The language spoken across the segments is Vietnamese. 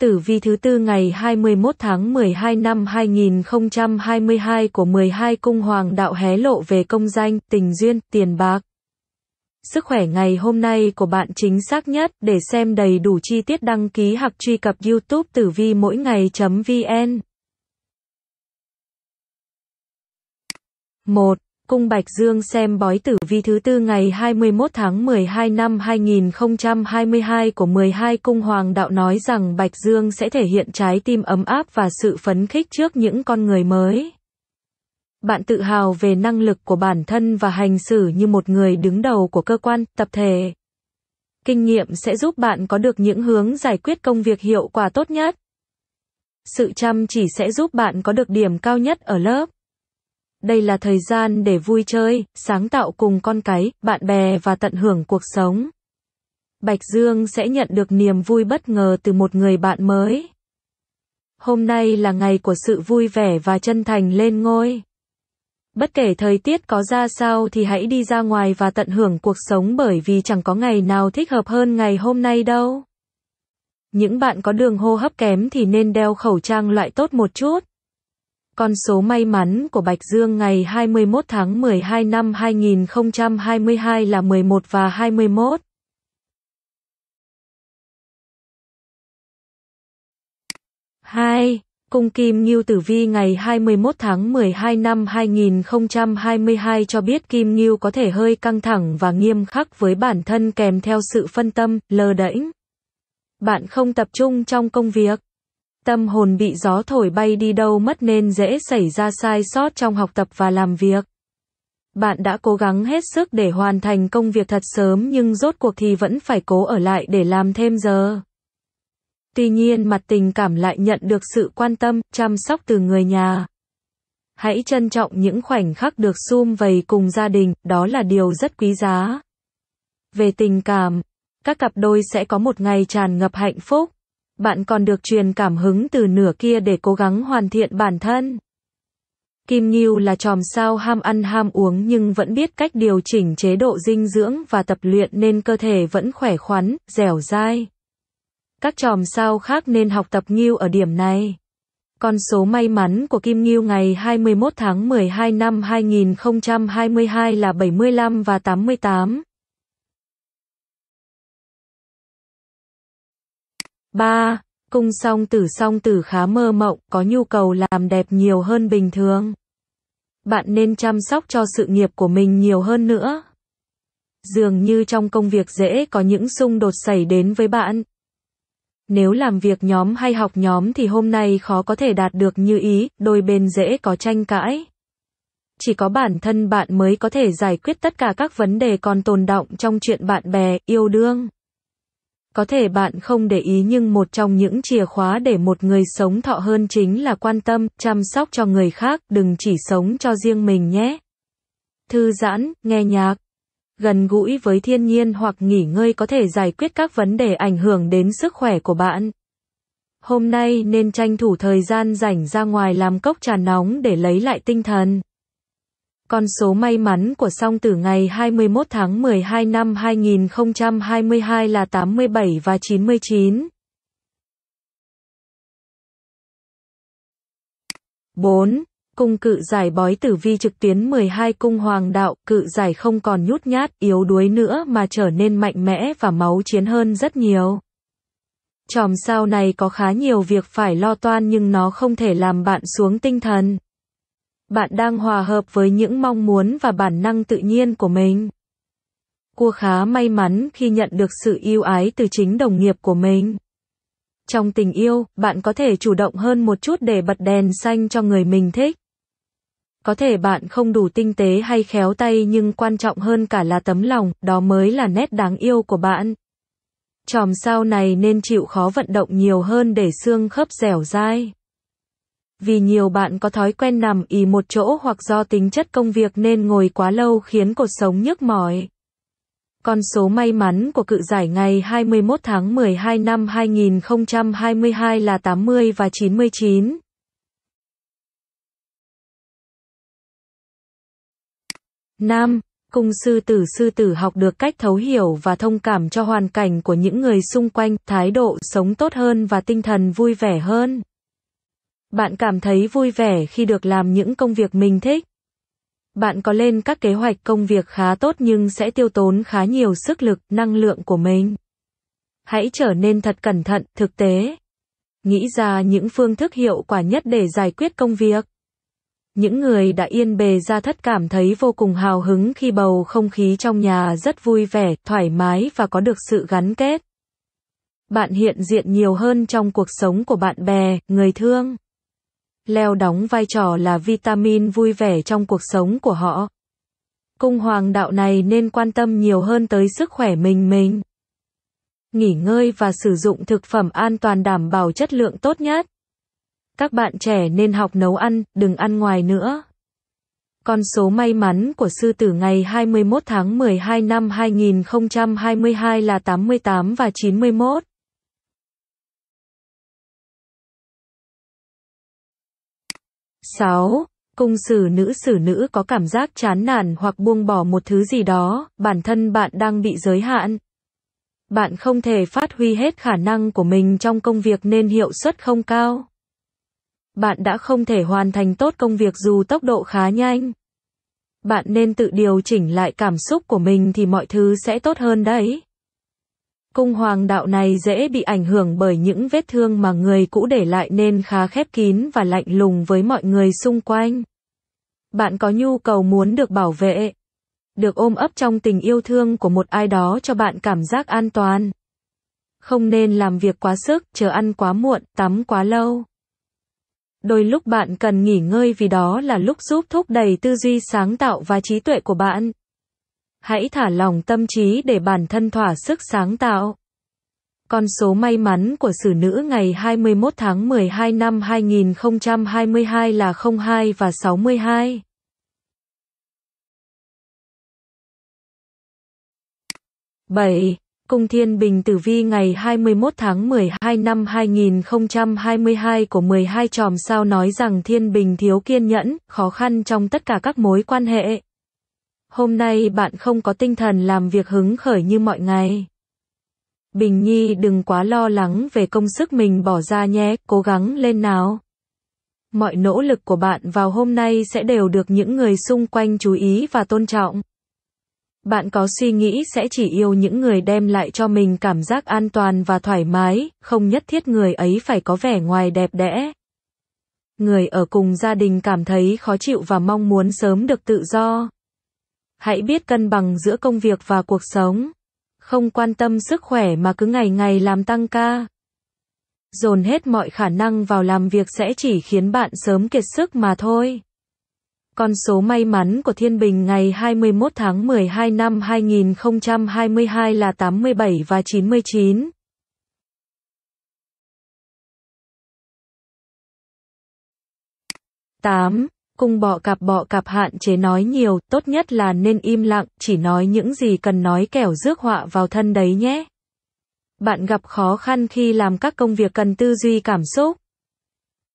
Tử vi thứ tư ngày 21 tháng 12 năm 2022 của 12 cung hoàng đạo hé lộ về công danh, tình duyên, tiền bạc. Sức khỏe ngày hôm nay của bạn chính xác nhất để xem đầy đủ chi tiết đăng ký hoặc truy cập youtube tử vi mỗi ngày.vn 1. Cung Bạch Dương xem bói tử vi thứ tư ngày 21 tháng 12 năm 2022 của 12 cung hoàng đạo nói rằng Bạch Dương sẽ thể hiện trái tim ấm áp và sự phấn khích trước những con người mới. Bạn tự hào về năng lực của bản thân và hành xử như một người đứng đầu của cơ quan, tập thể. Kinh nghiệm sẽ giúp bạn có được những hướng giải quyết công việc hiệu quả tốt nhất. Sự chăm chỉ sẽ giúp bạn có được điểm cao nhất ở lớp đây là thời gian để vui chơi, sáng tạo cùng con cái, bạn bè và tận hưởng cuộc sống. Bạch Dương sẽ nhận được niềm vui bất ngờ từ một người bạn mới. Hôm nay là ngày của sự vui vẻ và chân thành lên ngôi. Bất kể thời tiết có ra sao thì hãy đi ra ngoài và tận hưởng cuộc sống bởi vì chẳng có ngày nào thích hợp hơn ngày hôm nay đâu. Những bạn có đường hô hấp kém thì nên đeo khẩu trang loại tốt một chút. Con số may mắn của Bạch Dương ngày 21 tháng 12 năm 2022 là 11 và 21. hai Cung Kim Ngưu Tử Vi ngày 21 tháng 12 năm 2022 cho biết Kim Ngưu có thể hơi căng thẳng và nghiêm khắc với bản thân kèm theo sự phân tâm, lờ đễnh. Bạn không tập trung trong công việc. Tâm hồn bị gió thổi bay đi đâu mất nên dễ xảy ra sai sót trong học tập và làm việc. Bạn đã cố gắng hết sức để hoàn thành công việc thật sớm nhưng rốt cuộc thì vẫn phải cố ở lại để làm thêm giờ. Tuy nhiên mặt tình cảm lại nhận được sự quan tâm, chăm sóc từ người nhà. Hãy trân trọng những khoảnh khắc được sum vầy cùng gia đình, đó là điều rất quý giá. Về tình cảm, các cặp đôi sẽ có một ngày tràn ngập hạnh phúc bạn còn được truyền cảm hứng từ nửa kia để cố gắng hoàn thiện bản thân. Kim Ngưu là chòm sao ham ăn ham uống nhưng vẫn biết cách điều chỉnh chế độ dinh dưỡng và tập luyện nên cơ thể vẫn khỏe khoắn, dẻo dai. Các chòm sao khác nên học tập Ngưu ở điểm này. Con số may mắn của Kim Ngưu ngày 21 tháng 12 năm 2022 là 75 và 88. 3. Cung song tử song tử khá mơ mộng, có nhu cầu làm đẹp nhiều hơn bình thường. Bạn nên chăm sóc cho sự nghiệp của mình nhiều hơn nữa. Dường như trong công việc dễ có những xung đột xảy đến với bạn. Nếu làm việc nhóm hay học nhóm thì hôm nay khó có thể đạt được như ý, đôi bên dễ có tranh cãi. Chỉ có bản thân bạn mới có thể giải quyết tất cả các vấn đề còn tồn động trong chuyện bạn bè, yêu đương. Có thể bạn không để ý nhưng một trong những chìa khóa để một người sống thọ hơn chính là quan tâm, chăm sóc cho người khác, đừng chỉ sống cho riêng mình nhé. Thư giãn, nghe nhạc, gần gũi với thiên nhiên hoặc nghỉ ngơi có thể giải quyết các vấn đề ảnh hưởng đến sức khỏe của bạn. Hôm nay nên tranh thủ thời gian rảnh ra ngoài làm cốc trà nóng để lấy lại tinh thần. Con số may mắn của song tử ngày 21 tháng 12 năm 2022 là 87 và 99. 4. Cung cự giải bói tử vi trực tuyến 12 cung hoàng đạo, cự giải không còn nhút nhát, yếu đuối nữa mà trở nên mạnh mẽ và máu chiến hơn rất nhiều. Chòm sao này có khá nhiều việc phải lo toan nhưng nó không thể làm bạn xuống tinh thần bạn đang hòa hợp với những mong muốn và bản năng tự nhiên của mình. Cua khá may mắn khi nhận được sự yêu ái từ chính đồng nghiệp của mình. Trong tình yêu, bạn có thể chủ động hơn một chút để bật đèn xanh cho người mình thích. Có thể bạn không đủ tinh tế hay khéo tay nhưng quan trọng hơn cả là tấm lòng, đó mới là nét đáng yêu của bạn. Chòm sao này nên chịu khó vận động nhiều hơn để xương khớp dẻo dai vì nhiều bạn có thói quen nằm ì một chỗ hoặc do tính chất công việc nên ngồi quá lâu khiến cột sống nhức mỏi. Con số may mắn của cự giải ngày 21 tháng 12 năm 2022 là 80 và 99. Nam, cung sư tử sư tử học được cách thấu hiểu và thông cảm cho hoàn cảnh của những người xung quanh, thái độ sống tốt hơn và tinh thần vui vẻ hơn. Bạn cảm thấy vui vẻ khi được làm những công việc mình thích. Bạn có lên các kế hoạch công việc khá tốt nhưng sẽ tiêu tốn khá nhiều sức lực, năng lượng của mình. Hãy trở nên thật cẩn thận, thực tế. Nghĩ ra những phương thức hiệu quả nhất để giải quyết công việc. Những người đã yên bề ra thất cảm thấy vô cùng hào hứng khi bầu không khí trong nhà rất vui vẻ, thoải mái và có được sự gắn kết. Bạn hiện diện nhiều hơn trong cuộc sống của bạn bè, người thương leo đóng vai trò là vitamin vui vẻ trong cuộc sống của họ. Cung hoàng đạo này nên quan tâm nhiều hơn tới sức khỏe mình mình. Nghỉ ngơi và sử dụng thực phẩm an toàn đảm bảo chất lượng tốt nhất. Các bạn trẻ nên học nấu ăn, đừng ăn ngoài nữa. Con số may mắn của sư tử ngày 21 tháng 12 năm 2022 là 88 và 91. 6. Cung xử nữ xử nữ có cảm giác chán nản hoặc buông bỏ một thứ gì đó, bản thân bạn đang bị giới hạn. Bạn không thể phát huy hết khả năng của mình trong công việc nên hiệu suất không cao. Bạn đã không thể hoàn thành tốt công việc dù tốc độ khá nhanh. Bạn nên tự điều chỉnh lại cảm xúc của mình thì mọi thứ sẽ tốt hơn đấy. Cung hoàng đạo này dễ bị ảnh hưởng bởi những vết thương mà người cũ để lại nên khá khép kín và lạnh lùng với mọi người xung quanh. Bạn có nhu cầu muốn được bảo vệ, được ôm ấp trong tình yêu thương của một ai đó cho bạn cảm giác an toàn. Không nên làm việc quá sức, chờ ăn quá muộn, tắm quá lâu. Đôi lúc bạn cần nghỉ ngơi vì đó là lúc giúp thúc đẩy tư duy sáng tạo và trí tuệ của bạn. Hãy thả lòng tâm trí để bản thân thỏa sức sáng tạo. Con số may mắn của xử nữ ngày 21 tháng 12 năm 2022 là 02 và 62. Bảy Cung Thiên Bình Tử Vi ngày 21 tháng 12 năm 2022 của 12 chòm sao nói rằng Thiên Bình thiếu kiên nhẫn, khó khăn trong tất cả các mối quan hệ hôm nay bạn không có tinh thần làm việc hứng khởi như mọi ngày. Bình Nhi đừng quá lo lắng về công sức mình bỏ ra nhé, cố gắng lên nào. Mọi nỗ lực của bạn vào hôm nay sẽ đều được những người xung quanh chú ý và tôn trọng. Bạn có suy nghĩ sẽ chỉ yêu những người đem lại cho mình cảm giác an toàn và thoải mái, không nhất thiết người ấy phải có vẻ ngoài đẹp đẽ. Người ở cùng gia đình cảm thấy khó chịu và mong muốn sớm được tự do. Hãy biết cân bằng giữa công việc và cuộc sống. Không quan tâm sức khỏe mà cứ ngày ngày làm tăng ca. Dồn hết mọi khả năng vào làm việc sẽ chỉ khiến bạn sớm kiệt sức mà thôi. Con số may mắn của Thiên Bình ngày 21 tháng 12 năm 2022 là 87 và 99. tám cung bọ cạp bọ cạp hạn chế nói nhiều, tốt nhất là nên im lặng, chỉ nói những gì cần nói kẻo rước họa vào thân đấy nhé. Bạn gặp khó khăn khi làm các công việc cần tư duy cảm xúc.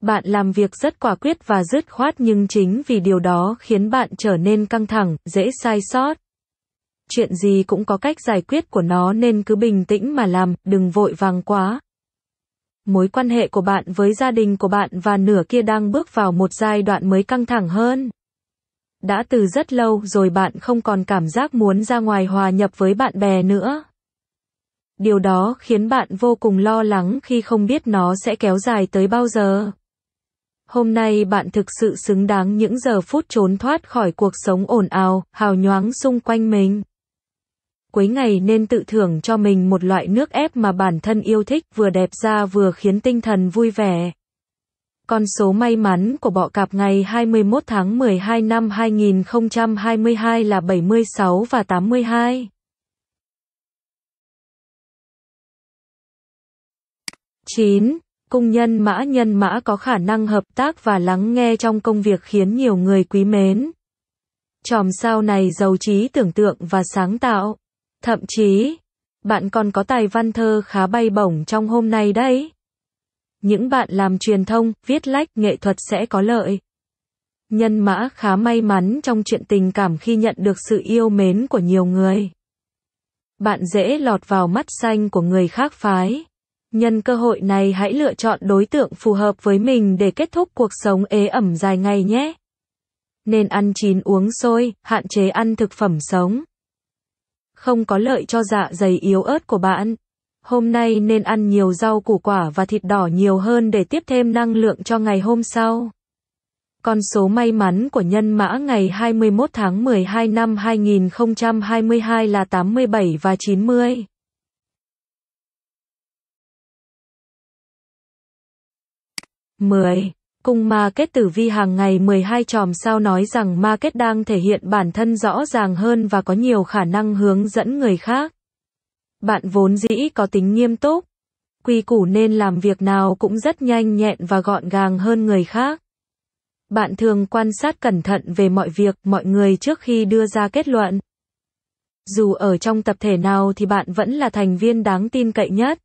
Bạn làm việc rất quả quyết và dứt khoát nhưng chính vì điều đó khiến bạn trở nên căng thẳng, dễ sai sót. Chuyện gì cũng có cách giải quyết của nó nên cứ bình tĩnh mà làm, đừng vội vàng quá mối quan hệ của bạn với gia đình của bạn và nửa kia đang bước vào một giai đoạn mới căng thẳng hơn. Đã từ rất lâu rồi bạn không còn cảm giác muốn ra ngoài hòa nhập với bạn bè nữa. Điều đó khiến bạn vô cùng lo lắng khi không biết nó sẽ kéo dài tới bao giờ. Hôm nay bạn thực sự xứng đáng những giờ phút trốn thoát khỏi cuộc sống ồn ào, hào nhoáng xung quanh mình cuối ngày nên tự thưởng cho mình một loại nước ép mà bản thân yêu thích, vừa đẹp da vừa khiến tinh thần vui vẻ. Con số may mắn của bọ cạp ngày 21 tháng 12 năm 2022 là 76 và 82. Chín, Cung nhân mã nhân mã có khả năng hợp tác và lắng nghe trong công việc khiến nhiều người quý mến. Chòm sao này giàu trí tưởng tượng và sáng tạo. Thậm chí, bạn còn có tài văn thơ khá bay bổng trong hôm nay đấy. Những bạn làm truyền thông, viết lách, nghệ thuật sẽ có lợi. Nhân mã khá may mắn trong chuyện tình cảm khi nhận được sự yêu mến của nhiều người. Bạn dễ lọt vào mắt xanh của người khác phái. Nhân cơ hội này hãy lựa chọn đối tượng phù hợp với mình để kết thúc cuộc sống ế ẩm dài ngày nhé. Nên ăn chín uống sôi, hạn chế ăn thực phẩm sống không có lợi cho dạ dày yếu ớt của bạn. Hôm nay nên ăn nhiều rau củ quả và thịt đỏ nhiều hơn để tiếp thêm năng lượng cho ngày hôm sau. Con số may mắn của nhân mã ngày 21 tháng 12 năm 2022 là 87 và 90. mười cung ma kết tử vi hàng ngày 12 chòm sao nói rằng ma kết đang thể hiện bản thân rõ ràng hơn và có nhiều khả năng hướng dẫn người khác. Bạn vốn dĩ có tính nghiêm túc, quy củ nên làm việc nào cũng rất nhanh nhẹn và gọn gàng hơn người khác. Bạn thường quan sát cẩn thận về mọi việc, mọi người trước khi đưa ra kết luận. Dù ở trong tập thể nào thì bạn vẫn là thành viên đáng tin cậy nhất.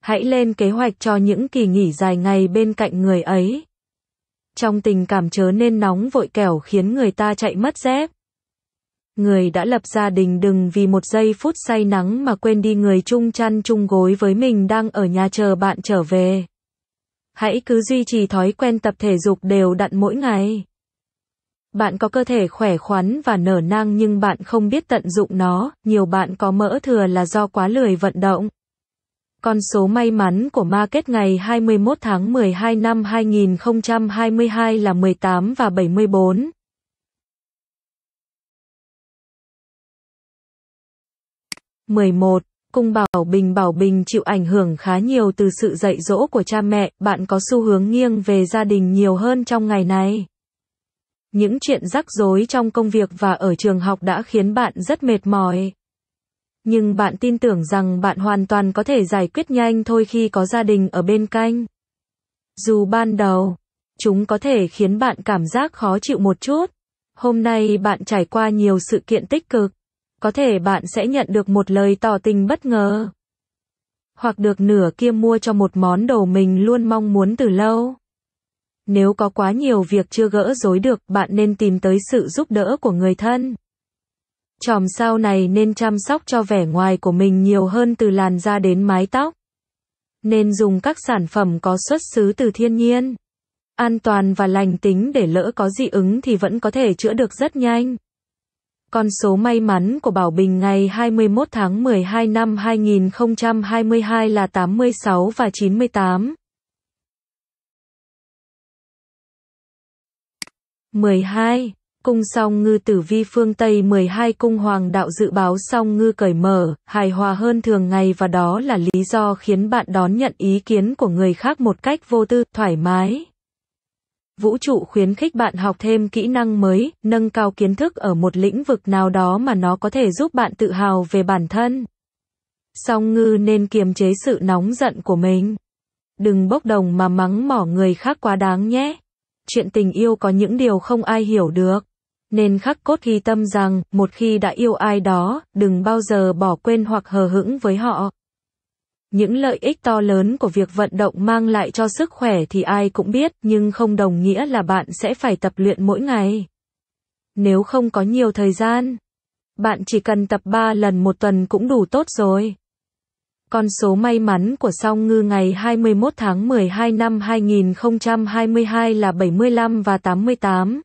Hãy lên kế hoạch cho những kỳ nghỉ dài ngày bên cạnh người ấy. Trong tình cảm chớ nên nóng vội kẻo khiến người ta chạy mất dép. Người đã lập gia đình đừng vì một giây phút say nắng mà quên đi người chung chăn chung gối với mình đang ở nhà chờ bạn trở về. Hãy cứ duy trì thói quen tập thể dục đều đặn mỗi ngày. Bạn có cơ thể khỏe khoắn và nở nang nhưng bạn không biết tận dụng nó, nhiều bạn có mỡ thừa là do quá lười vận động. Con số may mắn của market ngày 21 tháng 12 năm 2022 là 18 và 74. mười một Cung Bảo Bình Bảo Bình chịu ảnh hưởng khá nhiều từ sự dạy dỗ của cha mẹ, bạn có xu hướng nghiêng về gia đình nhiều hơn trong ngày này. Những chuyện rắc rối trong công việc và ở trường học đã khiến bạn rất mệt mỏi. Nhưng bạn tin tưởng rằng bạn hoàn toàn có thể giải quyết nhanh thôi khi có gia đình ở bên cạnh. Dù ban đầu, chúng có thể khiến bạn cảm giác khó chịu một chút. Hôm nay bạn trải qua nhiều sự kiện tích cực. Có thể bạn sẽ nhận được một lời tỏ tình bất ngờ. Hoặc được nửa kia mua cho một món đồ mình luôn mong muốn từ lâu. Nếu có quá nhiều việc chưa gỡ rối được, bạn nên tìm tới sự giúp đỡ của người thân. Chòm sao này nên chăm sóc cho vẻ ngoài của mình nhiều hơn từ làn da đến mái tóc. Nên dùng các sản phẩm có xuất xứ từ thiên nhiên. An toàn và lành tính để lỡ có dị ứng thì vẫn có thể chữa được rất nhanh. Con số may mắn của Bảo Bình ngày 21 tháng 12 năm 2022 là 86 và 98. 12 cung song ngư tử vi phương Tây 12 cung hoàng đạo dự báo song ngư cởi mở, hài hòa hơn thường ngày và đó là lý do khiến bạn đón nhận ý kiến của người khác một cách vô tư, thoải mái. Vũ trụ khuyến khích bạn học thêm kỹ năng mới, nâng cao kiến thức ở một lĩnh vực nào đó mà nó có thể giúp bạn tự hào về bản thân. Song ngư nên kiềm chế sự nóng giận của mình. Đừng bốc đồng mà mắng mỏ người khác quá đáng nhé chuyện tình yêu có những điều không ai hiểu được nên khắc cốt ghi tâm rằng, một khi đã yêu ai đó, đừng bao giờ bỏ quên hoặc hờ hững với họ. Những lợi ích to lớn của việc vận động mang lại cho sức khỏe thì ai cũng biết, nhưng không đồng nghĩa là bạn sẽ phải tập luyện mỗi ngày. Nếu không có nhiều thời gian, bạn chỉ cần tập 3 lần một tuần cũng đủ tốt rồi. Con số may mắn của song ngư ngày 21 tháng 12 năm 2022 là 75 và 88.